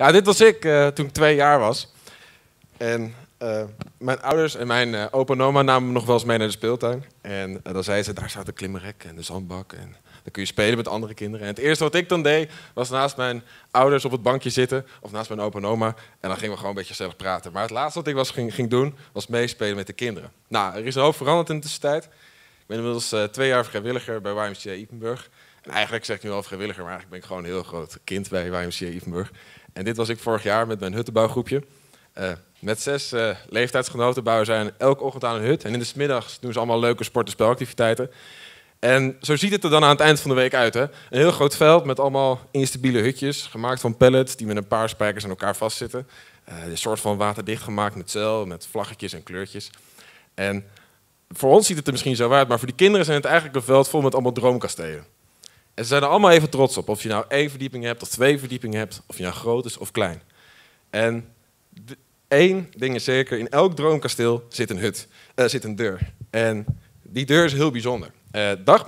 Ja, dit was ik eh, toen ik twee jaar was. En eh, mijn ouders en mijn eh, opa en oma namen me nog wel eens mee naar de speeltuin. En dan zeiden ze, daar staat de klimrek en de zandbak. En dan kun je spelen met andere kinderen. En het eerste wat ik dan deed, was naast mijn ouders op het bankje zitten. Of naast mijn opa en oma. En dan gingen we gewoon een beetje zelf praten. Maar het laatste wat ik was, ging, ging doen, was meespelen met de kinderen. Nou, er is een hoop veranderd in de tussentijd. Ik ben inmiddels twee jaar vrijwilliger bij YMCA Ypenburg. En eigenlijk zeg ik nu al vrijwilliger, maar eigenlijk ben ik gewoon een heel groot kind bij YMCA Evenburg. En dit was ik vorig jaar met mijn huttenbouwgroepje. Uh, eh, met zes eh, leeftijdsgenoten bouwen zij elke ochtend aan een hut. En in de smiddags doen ze allemaal leuke sport- en spelactiviteiten. En zo ziet het er dan aan het eind van de week uit. Hè? Een heel groot veld met allemaal instabiele hutjes, gemaakt van pallets die met een paar spijkers aan elkaar vastzitten. Eh, een soort van waterdicht gemaakt met cel, met vlaggetjes en kleurtjes. En voor ons ziet het er misschien zo uit, maar voor die kinderen zijn het eigenlijk een veld vol met allemaal droomkastelen. En ze zijn er allemaal even trots op. Of je nou één verdieping hebt of twee verdiepingen hebt. Of je nou groot is of klein. En één ding is zeker. In elk droomkasteel zit een hut. Eh, zit een deur. En die deur is heel bijzonder. Uh, dat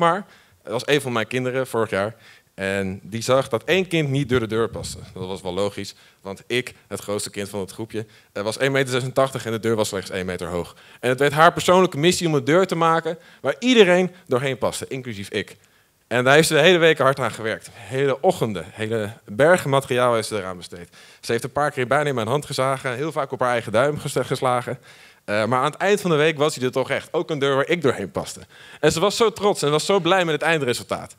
was een van mijn kinderen vorig jaar. En die zag dat één kind niet door de deur paste. Dat was wel logisch, want ik, het grootste kind van het groepje, eh, was 1,86 meter en de deur was slechts 1 meter hoog. En het werd haar persoonlijke missie om een deur te maken waar iedereen doorheen paste, inclusief ik. En daar heeft ze de hele week hard aan gewerkt. Hele ochtenden, hele bergen materiaal heeft ze eraan besteed. Ze heeft een paar keer bijna in mijn hand gezagen, heel vaak op haar eigen duim geslagen. Eh, maar aan het eind van de week was hij er toch echt. Ook een deur waar ik doorheen paste. En ze was zo trots en was zo blij met het eindresultaat.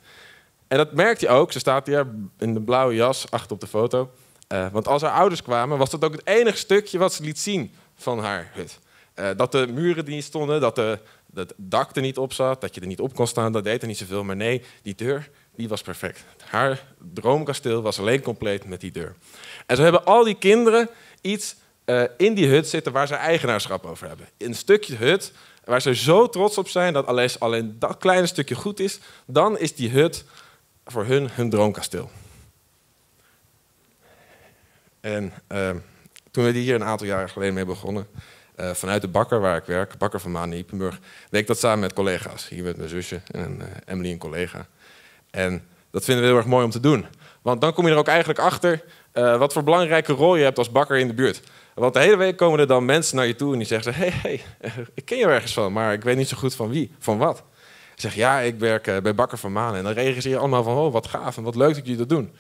En dat merkt je ook. Ze staat hier in de blauwe jas achter op de foto. Eh, want als haar ouders kwamen, was dat ook het enige stukje wat ze liet zien van haar hut. Eh, dat de muren die stonden, dat de dat dak er niet op zat, dat je er niet op kon staan, dat deed er niet zoveel. Maar nee, die deur, die was perfect. Haar droomkasteel was alleen compleet met die deur. En zo hebben al die kinderen iets eh, in die hut zitten waar ze eigenaarschap over hebben. Een stukje hut waar ze zo trots op zijn dat alleen, alleen dat kleine stukje goed is, dan is die hut voor hun hun droomkasteel. En eh, toen we hier een aantal jaren geleden mee begonnen, eh, vanuit de bakker waar ik werk, bakker van Maan Ippenburg, deed ik dat samen met collega's. Hier met mijn zusje en eh, Emily, een collega. En dat vinden we heel erg mooi om te doen. Want dan kom je er ook eigenlijk achter eh, wat voor belangrijke rol je hebt als bakker in de buurt. Want de hele week komen er dan mensen naar je toe en die zeggen: Hé, hey, hey, ik ken je ergens van, maar ik weet niet zo goed van wie, van wat. Ik zeg: Ja, ik werk bij Bakker van Maan. En dan ze je allemaal van: Oh, wat gaaf en wat leuk dat jullie dat doen.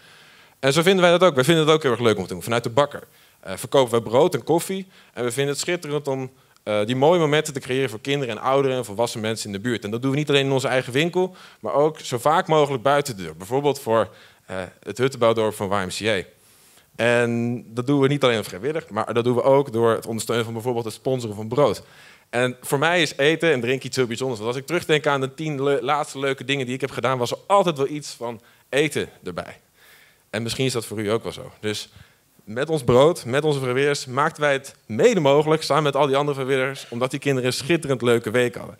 En zo vinden wij dat ook. Wij vinden het ook heel erg leuk om te doen vanuit de bakker. Eh, verkopen we brood en koffie. En we vinden het schitterend om eh, die mooie momenten te creëren voor kinderen en ouderen en volwassen mensen in de buurt. En dat doen we niet alleen in onze eigen winkel, maar ook zo vaak mogelijk buiten de deur. Bijvoorbeeld voor uh, het huttenbouwdorp van YMCA. En dat doen we niet alleen vrijwillig, maar dat doen we ook door het ondersteunen van bijvoorbeeld het sponsoren van brood. En voor mij is eten en drinken iets heel bijzonders. Want als ik terugdenk aan de tien laatste leuke dingen die ik heb gedaan, was er altijd wel iets van eten erbij. En misschien is dat voor u ook wel zo. Dus met ons brood, met onze verweers, maakten wij het mede mogelijk, samen met al die andere verweerders, omdat die kinderen een schitterend leuke week hadden.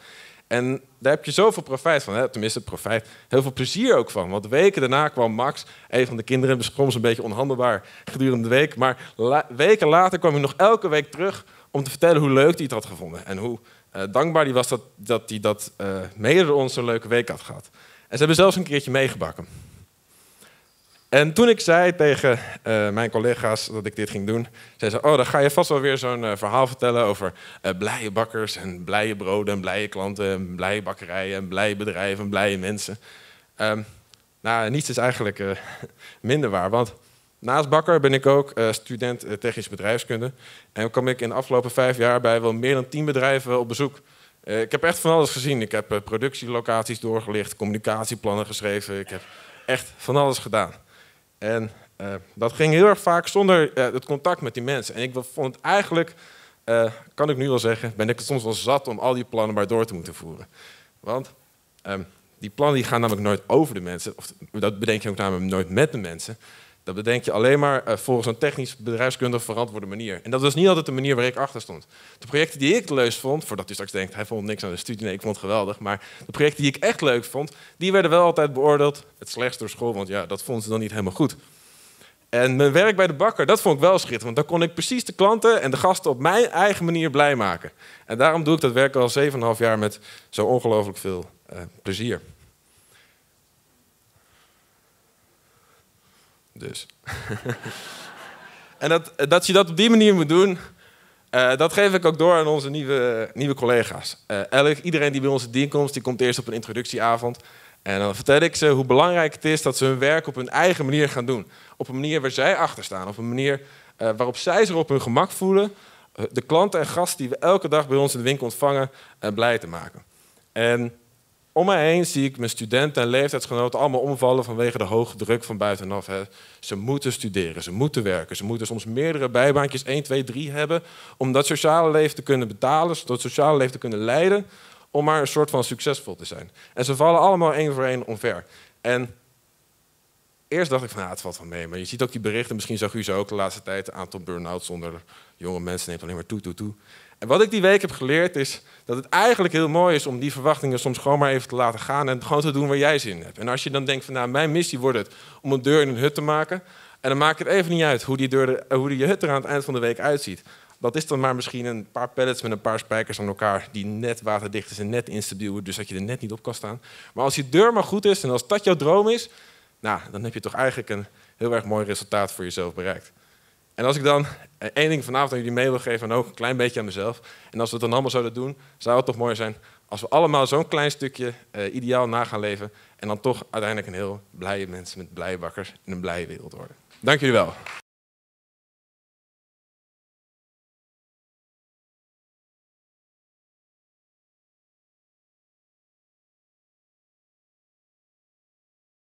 En daar heb je zoveel profijt van, hè? tenminste profijt, heel veel plezier ook van. Want weken daarna kwam Max, een van de kinderen, dus soms een beetje onhandelbaar gedurende de week, maar weken later kwam hij nog elke week terug om te vertellen hoe leuk hij het had gevonden. En hoe eh, dankbaar hij was dat, dat hij dat uh, mede door ons een leuke week had gehad. En ze hebben zelfs een keertje meegebakken. En toen ik zei tegen eh, mijn collega's dat ik dit ging doen, zei ze: Oh, dan ga je vast wel weer zo'n eh, verhaal vertellen over uh, blije bakkers en blije broden en blije klanten en blije bakkerijen en blije bedrijven en blije mensen. Um, nou, niets is eigenlijk minder waar, want naast bakker ben ik ook student technisch bedrijfskunde. En kwam ik in de afgelopen vijf jaar bij wel meer dan tien bedrijven op bezoek. ik heb echt van alles gezien. Ik heb productielocaties doorgelicht, communicatieplannen geschreven. Ik heb echt van alles gedaan. En eh, dat ging heel erg vaak zonder eh, het contact met die mensen. En ik vond het eigenlijk, eh, kan ik nu wel zeggen, ben ik het soms wel zat om al die plannen maar door te moeten voeren. Want ehm, die plannen die gaan namelijk nooit over de mensen. Of dat bedenk je ook namelijk nooit met de mensen. Dat bedenk je alleen maar eh, volgens een technisch bedrijfskundig verantwoorde manier. En dat was niet altijd de manier waar ik achter stond. De projecten die ik leuk vond, voordat u straks denkt, hij vond niks aan de studie, nee, ik vond het geweldig. Maar de projecten die ik echt leuk vond, die werden wel altijd beoordeeld het slechtst door school, want ja, dat vonden ze dan niet helemaal goed. En mijn werk bij de bakker, dat vond ik wel schitterend. Want dan kon ik precies de klanten en de gasten op mijn eigen manier blij maken. En daarom doe ik dat werk al 7,5 jaar met zo ongelooflijk veel eh, plezier. Dus. en dat, eh, dat je dat op die manier moet doen, eh, dat geef ik ook door aan onze nieuwe, nieuwe collega's. Eh, elk, iedereen die bij onze komt, die komt eerst op een introductieavond. En dan vertel ik ze hoe belangrijk het is dat ze hun werk op hun eigen manier gaan doen. Op een manier waar zij achter staan. Op een manier waarop zij zich op hun gemak voelen. de klanten en gasten die we elke dag bij ons in de winkel ontvangen, blij te maken. En om mij heen zie ik mijn studenten en leeftijdsgenoten allemaal omvallen vanwege de hoge druk van buitenaf. Ze moeten studeren, ze moeten werken, ze moeten soms meerdere bijbaantjes, 1, 2, 3 hebben, om dat sociale leven te kunnen betalen, dat sociale leven te kunnen leiden, om maar een soort van succesvol te zijn. En ze vallen allemaal één voor één omver. En eerst dacht ik van, ah, het valt wel mee, maar je ziet ook die berichten, misschien zag u ze ook de laatste tijd, een aantal burn-outs onder jonge mensen neemt alleen maar toe, toe, toe wat ik die week heb geleerd is dat het eigenlijk heel mooi is om die verwachtingen soms gewoon maar even te laten gaan en gewoon te doen waar jij zin in hebt. En als je dan denkt van nou, mijn missie wordt het om een deur in een hut te maken. En dan maakt het even niet uit hoe die, deur hoe die hut er aan het eind van de week uitziet. Dat is dan maar misschien een paar pallets met een paar spijkers aan elkaar die net waterdicht is en net instabiel dus dat je er net niet op kan staan. Maar als je deur maar goed is en als dat jouw droom is, nou, dan heb je toch eigenlijk een heel erg mooi resultaat voor jezelf bereikt. En als ik dan eh, één ding vanavond aan jullie mee wil geven, en ook een klein beetje aan mezelf. En als we het dan allemaal zouden doen, zou het toch mooi zijn als we allemaal zo'n klein stukje eh, ideaal na gaan leven. En dan toch uiteindelijk een heel blije mensen met blije bakkers in een blije wereld worden. Dank jullie wel.